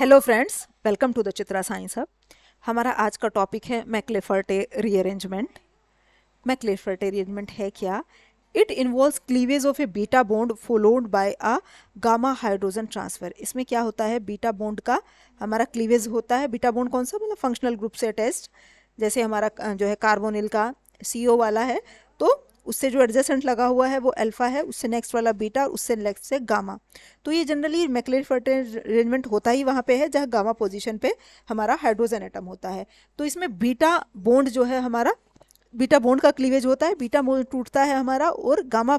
hello friends welcome to the Chitra science hub हमारा आज का टॉपिक है मैक्लेफर्टे रीअरेंजमेंट मैक्लेफर्टे रीअरेंजमेंट है क्या it involve cleavage of a beta bond followed by a gamma hydrogen transfer इसमें क्या होता है बीटा बोंड का हमारा क्लीवेज होता है बीटा बोंड कौन सा मतलब फंक्शनल ग्रुप से अटैच जैसे हमारा जो है कार्बोनिल का सी वाला है तो उससे जो एडजस्टेंट लगा हुआ है वो अल्फ़ा है उससे नेक्स्ट वाला बीटा और उससे नेक्स्ट से गामा तो ये जनरली फर्ट अरेंजमेंट होता ही वहाँ पे है जहाँ गामा पोजीशन पे हमारा हाइड्रोजन एटम होता है तो इसमें बीटा बोंड जो है हमारा बीटा बोंड का क्लीवेज होता है बीटा बोंड टूटता है हमारा और गामा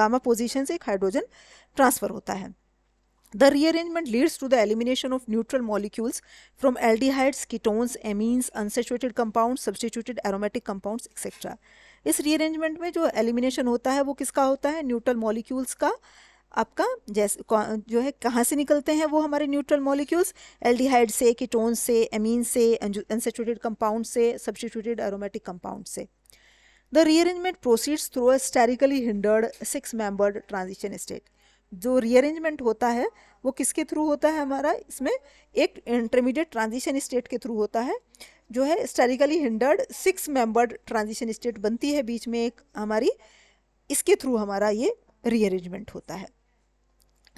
गामा पोजिशन से एक हाइड्रोजन ट्रांसफ़र होता है the rearrangement leads to the elimination of neutral molecules from aldehydes ketones amines unsaturated compound substituted aromatic compounds etcetera इस रीअरेंजमेंट में जो एलिमिनेशन होता है वो किसका होता है न्यूट्रल मॉलिक्यूल्स का आपका जैसे जो है कहाँ से निकलते हैं वो हमारे न्यूट्रल मॉलिक्यूल्स एल्डिहाइड से कीटोन से एमीन से अनसेचुरेटेड कंपाउंड से सब्सटीट्यूटेड एरोमेटिक कंपाउंड से the rearrangement proceeds through a sterically hindered six membered transition state जो रीअरेंजमेंट होता है वो किसके थ्रू होता है हमारा इसमें एक इंटरमीडिएट ट्रांजिशन स्टेट के थ्रू होता है जो है sterically hindered six membered transition state बनती है बीच में एक हमारी इसके थ्रू हमारा ये रीअरेंजमेंट होता है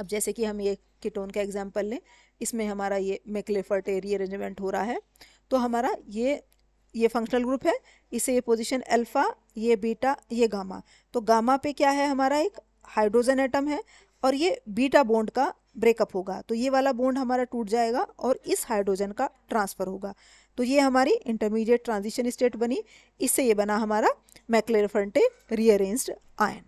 अब जैसे कि हम ये किटोन का एग्जाम्पल लें इसमें हमारा ये मेकलेफर्ट रीअरेंजमेंट हो रहा है तो हमारा ये ये फंक्शनल ग्रुप है इसे ये पोजिशन एल्फा ये बीटा ये गामा तो गामा पे क्या है हमारा एक हाइड्रोजन एटम है और ये बीटा बोंड का ब्रेकअप होगा तो ये वाला बोंड हमारा टूट जाएगा और इस हाइड्रोजन का ट्रांसफ़र होगा तो ये हमारी इंटरमीडिएट ट्रांजिशन स्टेट बनी इससे ये बना हमारा McLafferty rearranged ion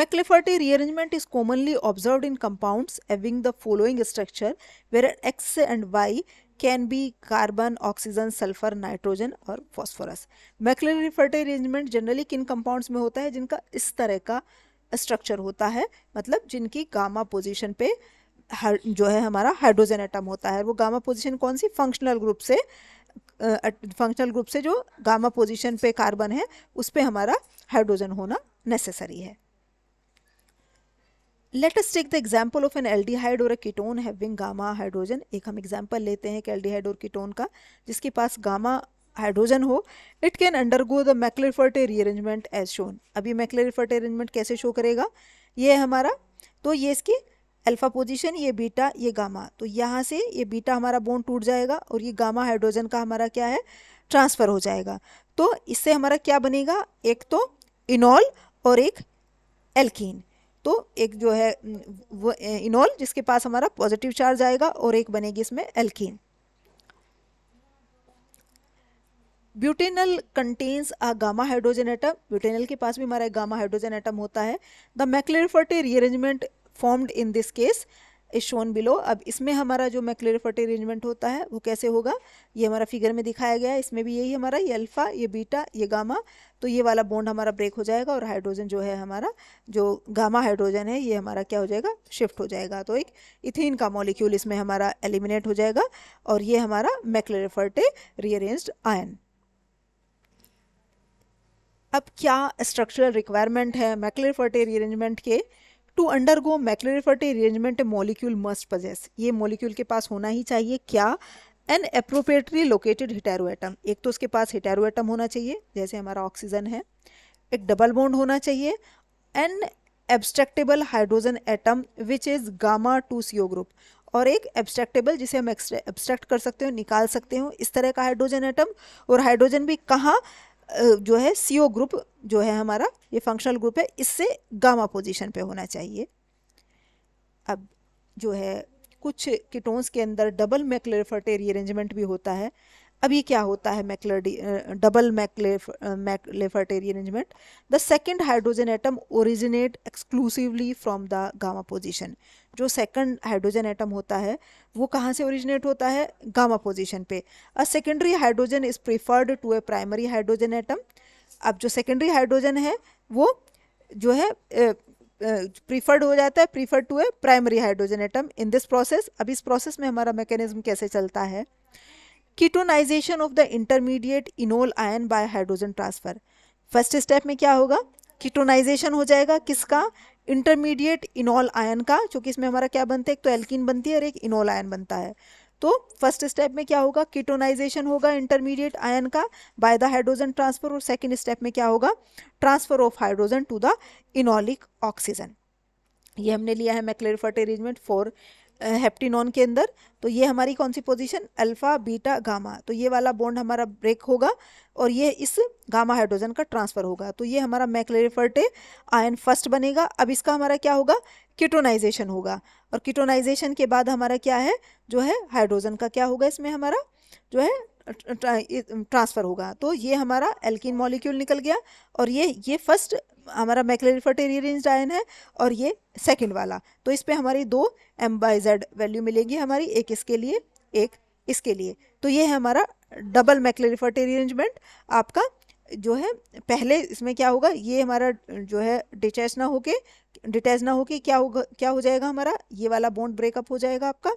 McLafferty rearrangement is commonly observe in compounds having the following structure where X and Y can be carbon oxygen sulphur nitrogen और फॉस्फोरस मैक्लेफर्टे अरेंजमेंट जनरली किन compounds में होता है जिनका इस तरह का स्ट्रक्चर होता है मतलब जिनकी गामा पोजिशन पे जो है हमारा हाइड्रोजन एटम होता है वो गामा पोजीशन कौन सी फंक्शनल ग्रुप से फंक्शनल ग्रुप से जो गामा पोजीशन पे कार्बन है उस पर हमारा हाइड्रोजन होना नेसेसरी है let us take the example of an aldehyde और a ketone having gamma hydrogen एक हम एग्जाम्पल लेते हैं एक एल्डिहाइड और कीटोन का जिसके पास गामा हाइड्रोजन हो it can undergo the McLafferty rearrangement as shown अभी मैक्लेफर्ट अरेंजमेंट कैसे शो करेगा ये हमारा तो ये इसकी अल्फ़ा पोजीशन ये बीटा ये गामा तो यहाँ से ये बीटा हमारा बोन टूट जाएगा और ये गामा हाइड्रोजन का हमारा क्या है ट्रांसफ़र हो जाएगा तो इससे हमारा क्या बनेगा एक तो इनॉल और एक एल्कीन तो एक जो है वो इनॉल जिसके पास हमारा पॉजिटिव चार्ज आएगा और एक बनेगी इसमें alkene butanal contains a gamma hydrogen atom butanal के पास भी हमारा एक गामा हाइड्रोजन एटम होता है the McLafferty rearrangement formed in this case is shown below अब इसमें हमारा जो मैक्लेरफट अरेंजमेंट होता है वो कैसे होगा ये हमारा फिगर में दिखाया गया है इसमें भी यही हमारा ये अल्फ़ा ये बीटा ये गामा तो ये वाला बॉन्ड हमारा ब्रेक हो जाएगा और हाइड्रोजन जो है हमारा जो गामा हाइड्रोजन है ये हमारा क्या हो जाएगा शिफ्ट हो जाएगा तो एक इथिन का मॉलिक्यूल इसमें हमारा एलिमिनेट हो जाएगा और ये हमारा मैक्लेरफर्टे रीअरेंज्ड आयन अब क्या स्ट्रक्चरल रिक्वायरमेंट है मैक्लेरफर्टे रीअरेंजमेंट के to undergo arrangement molecule must possess ये मॉलिक्यूल के पास होना ही चाहिए क्या एन अप्रोप्रिएटली लोकेटेड हिटेरोएटम एक तो उसके पास हिटेरोएटम होना चाहिए जैसे हमारा ऑक्सीजन है एक डबल बॉन्ड होना चाहिए an abstractable hydrogen atom which is gamma to C O group और एक एब्स्ट्रैक्टेबल जिसे हम एब्स्ट्रैक्ट कर सकते हो निकाल सकते हो इस तरह का हाइड्रोजन एटम और हाइड्रोजन भी कहाँ जो है सी ओ ग्रुप जो है हमारा ये फंक्शनल ग्रुप है इससे गामा पोजीशन पे होना चाहिए अब जो है कुछ किटोन्स के अंदर डबल मैक्लेफर्टेरी अरेंजमेंट भी होता है अब ये क्या होता है मैकलर double McLafferty arrangement the second hydrogen atom originate exclusively from the gamma position जो सेकेंड हाइड्रोजन एटम होता है वो कहाँ से ओरिजिनेट होता है गामा पोजीशन पे a secondary hydrogen is preferred to a primary hydrogen atom अब जो सेकेंडरी हाइड्रोजन है वो जो है ए, प्रीफर्ड हो जाता है preferred to a primary hydrogen atom in this process अब इस प्रोसेस में हमारा मैकेनिज्म कैसे चलता है ketonization of the intermediate enol ion by hydrogen transfer first step में क्या होगा कीटोनाइजेशन हो जाएगा किसका इंटरमीडिएट इनोल आयन का क्योंकि इसमें हमारा क्या बनता है एक तो एल्किन बनती है और एक इनोल आयन बनता है तो फर्स्ट स्टेप में क्या होगा कीटोनाइजेशन होगा इंटरमीडिएट आयन का बाय द हाइड्रोजन ट्रांसफर और सेकेंड स्टेप में क्या होगा transfer of hydrogen to the enolic oxygen ये हमने लिया है मैक्लेरफर्ट अरेंजमेंट फॉर हेप्टिनॉन के अंदर तो ये हमारी कौन सी पोजीशन अल्फ़ा बीटा गामा तो ये वाला बॉन्ड हमारा ब्रेक होगा और ये इस गामा हाइड्रोजन का ट्रांसफ़र होगा तो ये हमारा मैक्लेरिफर्टे आयन फर्स्ट बनेगा अब इसका हमारा क्या होगा किटोनाइजेशन होगा और किटोनाइजेशन के बाद हमारा क्या है जो है हाइड्रोजन का क्या होगा इसमें हमारा जो है ट्रांसफ़र होगा तो ये हमारा एल्किन मॉलिक्यूल निकल गया और ये ये फर्स्ट हमारा मैक्लेरिफर्टेरियरेंज आयन है और ये सेकंड वाला तो इस पर हमारी दो एम बाई जेड वैल्यू मिलेगी हमारी एक इसके लिए एक इसके लिए तो ये है हमारा डबल मैक्लेरिफर्टेरियरेंजमेंट आपका जो है पहले इसमें क्या होगा ये हमारा जो है डिटैच ना होके डिटैच ना होके क्या होगा क्या हो जाएगा हमारा ये वाला बॉन्ड ब्रेकअप हो जाएगा आपका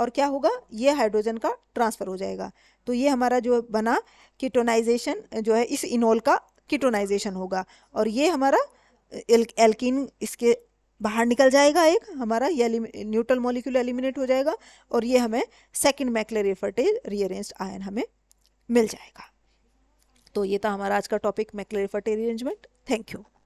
और क्या होगा ये हाइड्रोजन का ट्रांसफ़र हो जाएगा तो ये हमारा जो बना कीटोनाइजेशन जो है इस इनोल का कीटोनाइजेशन होगा और ये हमारा एल्किन इसके बाहर निकल जाएगा एक हमारा ये न्यूट्रल मॉलिक्यूल एलिमिनेट हो जाएगा और ये हमें सेकंड मैक्लेरिफर्टेज रीअरेंज आयन हमें मिल जाएगा तो ये था हमारा आज का topic McLafferty rearrangement thank you